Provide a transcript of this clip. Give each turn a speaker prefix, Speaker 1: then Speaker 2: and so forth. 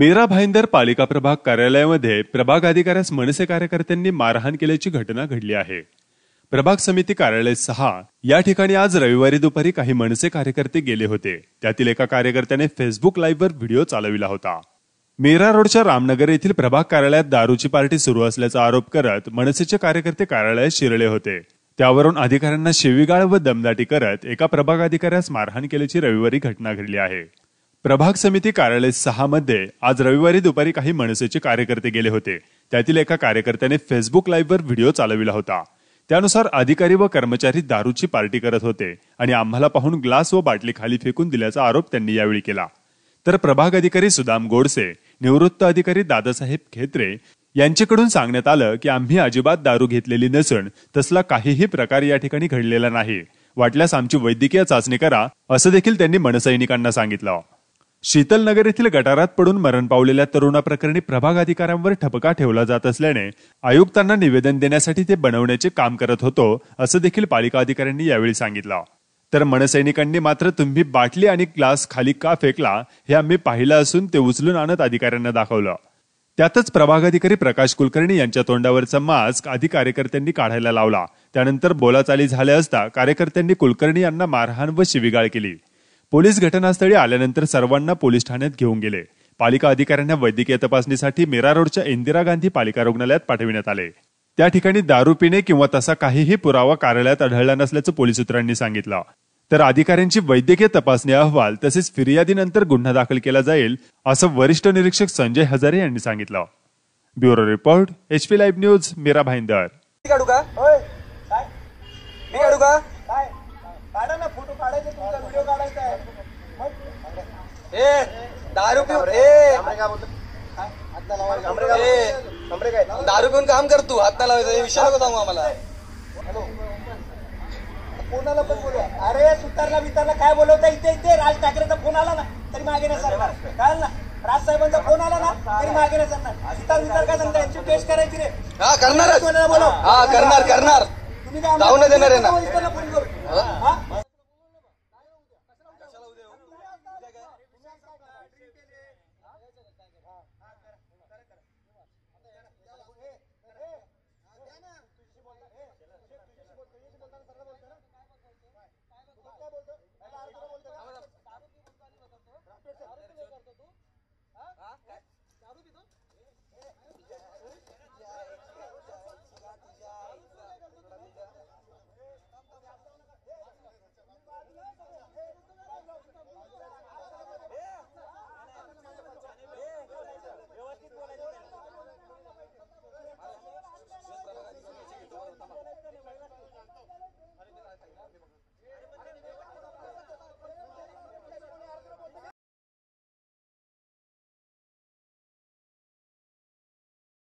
Speaker 1: मेरा भाईंदर पालिका प्रभाग कार्यालयामध्ये प्रभाग अधिकाऱ्यास मनसे कार्यकर्त्यांनी मारहाण केल्याची घटना घडली आहे प्रभाग समिती कार्यालय सहा या ठिकाणी आज रविवारी दुपारी काही मनसे कार्यकर्ते गेले होते त्यातील एका कार्यकर्त्याने फेसबुक लाईव्हवर व्हिडिओ चालविला होता मेरा रोडच्या रामनगर येथील प्रभाग कार्यालयात दारूची पार्टी सुरू असल्याचा आरोप करत मनसेचे कार्यकर्ते कार्यालयात शिरले होते त्यावरून अधिकाऱ्यांना शिवीगाळ व दमदाटी करत एका प्रभाग अधिकाऱ्यास मारहाण केल्याची रविवारी घटना घडली आहे प्रभाग समिती कार्यालय सहा मध्ये आज रविवारी दुपारी काही मनसेचे कार्यकर्ते गेले होते त्यातील एका कार्यकर्त्याने फेसबुक लाईव्हवर व्हिडिओ चालविला होता त्यानुसार अधिकारी व कर्मचारी दारूची पार्टी करत होते आणि आम्हाला पाहून ग्लास व बाटली खाली फेकून दिल्याचा आरोप त्यांनी यावेळी केला तर प्रभाग अधिकारी सुदाम गोडसे निवृत्त अधिकारी दादासाहेब खेत्रे यांच्याकडून सांगण्यात आलं की आम्ही अजिबात दारू घेतलेली नसून तसला काहीही प्रकार या ठिकाणी घडलेला नाही वाटल्यास आमची वैद्यकीय चाचणी करा असं देखील त्यांनी मनसैनिकांना सांगितलं नगर येथील गटारात पडून मरण पावलेल्या तरुणाप्रकरणी प्रभाग अधिकाऱ्यांवर ठपका ठेवला जात असल्याने आयुक्तांना निवेदन देण्यासाठी ते बनवण्याचे काम करत होतो असं देखील पालिका अधिकाऱ्यांनी यावेळी सांगितलं तर मनसैनिकांनी मात्र तुम्ही बाटली आणि ग्लास खाली का फेकला हे आम्ही पाहिलं असून ते उचलून आणत अधिकाऱ्यांना दाखवलं त्यातच प्रभाग अधिकारी प्रकाश कुलकर्णी यांच्या तोंडावरचा मास्क आधी कार्यकर्त्यांनी काढायला लावला त्यानंतर बोलाचाली झाल्या असता कार्यकर्त्यांनी कुलकर्णी यांना मारहाण व शिवीगाळ केली पोलीस घटनास्थळी आल्यानंतर सर्वांना पोलीस ठाण्यात घेऊन गेले पालिका अधिकाऱ्यांना वैद्यकीय तपासणीसाठी मेरा रोडच्या इंदिरा गांधी पालिका रुग्णालयात पाठविण्यात आले त्या ठिकाणी दारू पिणे किंवा तसा काहीही पुरावा कार्यालयात आढळला नसल्याचं पोलीस सूत्रांनी सांगितलं तर अधिकाऱ्यांची वैद्यकीय तपासणी अहवाल तसेच फिर्यादीनंतर गुन्हा दाखल केला जाईल असं वरिष्ठ निरीक्षक संजय हजारे यांनी सांगितलं bureau report H P live news Mira Bhayandar video काढायचा आहे मग ए दारू पिऊन ए दारू पिऊन काम कर तू हात लावायचं विषय नको सांगू आम्हाला कोणाला पण बोलवा अरे सुतारला बितारला काय बोलवता इथे इथे राज ठाकरेचा फोन आला ना तरी मागे ना सर काल ना राज साहेबांचा फोन आला ना तरी मागे ना सरकार सुतार बितार काय सांगता यांची टेस्ट करायची रे हा करणार हा करणार करणार तुम्ही काय जाऊ न देणार आहे ना फोन करू